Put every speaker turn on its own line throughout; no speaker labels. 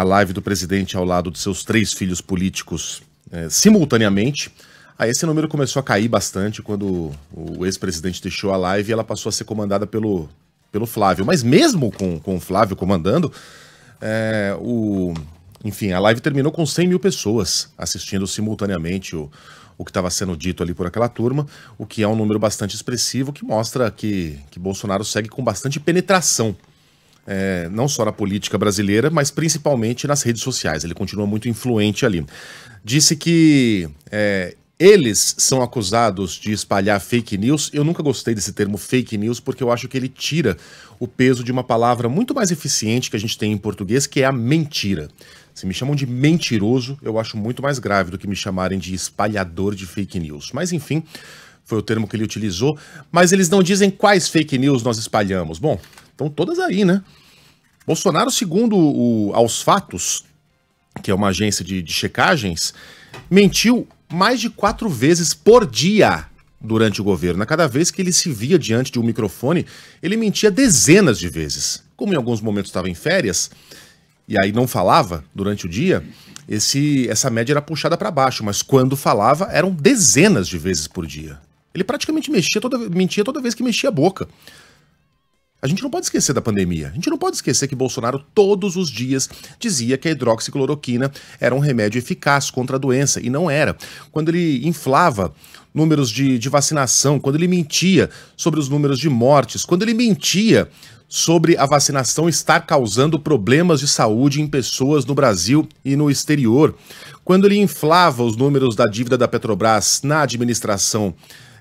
a live do presidente ao lado de seus três filhos políticos é, simultaneamente. Aí esse número começou a cair bastante quando o ex-presidente deixou a live e ela passou a ser comandada pelo, pelo Flávio. Mas mesmo com, com o Flávio comandando, é, o, enfim, a live terminou com 100 mil pessoas assistindo simultaneamente o, o que estava sendo dito ali por aquela turma, o que é um número bastante expressivo que mostra que, que Bolsonaro segue com bastante penetração é, não só na política brasileira, mas principalmente nas redes sociais. Ele continua muito influente ali. Disse que é, eles são acusados de espalhar fake news. Eu nunca gostei desse termo fake news porque eu acho que ele tira o peso de uma palavra muito mais eficiente que a gente tem em português, que é a mentira. Se me chamam de mentiroso, eu acho muito mais grave do que me chamarem de espalhador de fake news. Mas enfim, foi o termo que ele utilizou. Mas eles não dizem quais fake news nós espalhamos. Bom, estão todas aí, né? Bolsonaro, segundo o Aos Fatos, que é uma agência de, de checagens, mentiu mais de quatro vezes por dia durante o governo. A cada vez que ele se via diante de um microfone, ele mentia dezenas de vezes. Como em alguns momentos estava em férias e aí não falava durante o dia, esse, essa média era puxada para baixo, mas quando falava eram dezenas de vezes por dia. Ele praticamente mexia toda, mentia toda vez que mexia a boca. A gente não pode esquecer da pandemia. A gente não pode esquecer que Bolsonaro todos os dias dizia que a hidroxicloroquina era um remédio eficaz contra a doença e não era. Quando ele inflava números de, de vacinação, quando ele mentia sobre os números de mortes, quando ele mentia sobre a vacinação estar causando problemas de saúde em pessoas no Brasil e no exterior, quando ele inflava os números da dívida da Petrobras na administração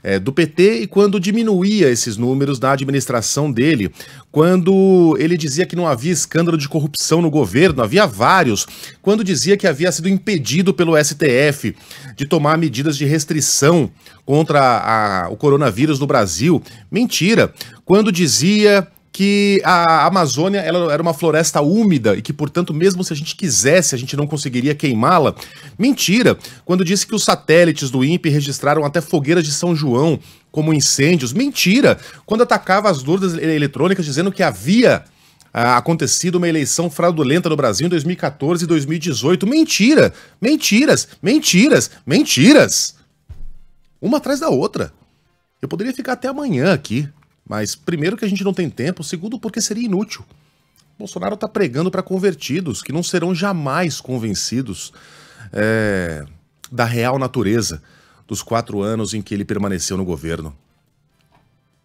é, do PT e quando diminuía esses números na administração dele, quando ele dizia que não havia escândalo de corrupção no governo, havia vários, quando dizia que havia sido impedido pelo STF de tomar medidas de restrição contra a, o coronavírus no Brasil. Mentira! Quando dizia que a Amazônia ela era uma floresta úmida e que, portanto, mesmo se a gente quisesse, a gente não conseguiria queimá-la. Mentira! Quando disse que os satélites do INPE registraram até fogueiras de São João como incêndios. Mentira! Quando atacava as dúvidas eletrônicas dizendo que havia ah, acontecido uma eleição fraudulenta no Brasil em 2014 e 2018. Mentira! Mentiras! Mentiras! Mentiras! Uma atrás da outra. Eu poderia ficar até amanhã aqui mas, primeiro, que a gente não tem tempo, segundo, porque seria inútil. Bolsonaro está pregando para convertidos que não serão jamais convencidos é, da real natureza dos quatro anos em que ele permaneceu no governo.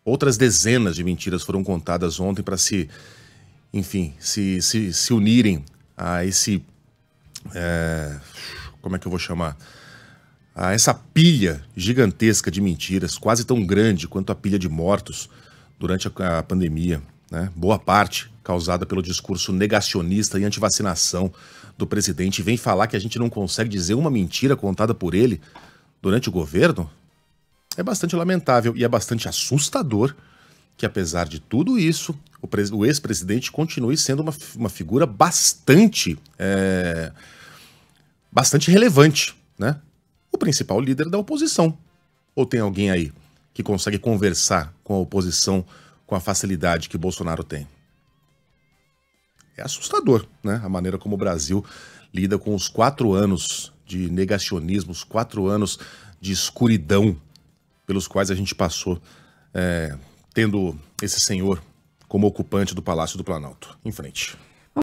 Outras dezenas de mentiras foram contadas ontem para se, enfim, se, se, se unirem a esse. É, como é que eu vou chamar? A essa pilha gigantesca de mentiras, quase tão grande quanto a pilha de mortos durante a pandemia, né? boa parte causada pelo discurso negacionista e antivacinação do presidente, vem falar que a gente não consegue dizer uma mentira contada por ele durante o governo? É bastante lamentável e é bastante assustador que, apesar de tudo isso, o, ex-presidente continue sendo uma, uma figura bastante, é, bastante relevante, né? O principal líder da oposição. Ou tem alguém aí que consegue conversar com a oposição com a facilidade que Bolsonaro tem. É assustador, né? A maneira como o Brasil lida com os quatro anos de negacionismo, os quatro anos de escuridão pelos quais a gente passou, é, tendo esse senhor como ocupante do Palácio do Planalto. Em frente.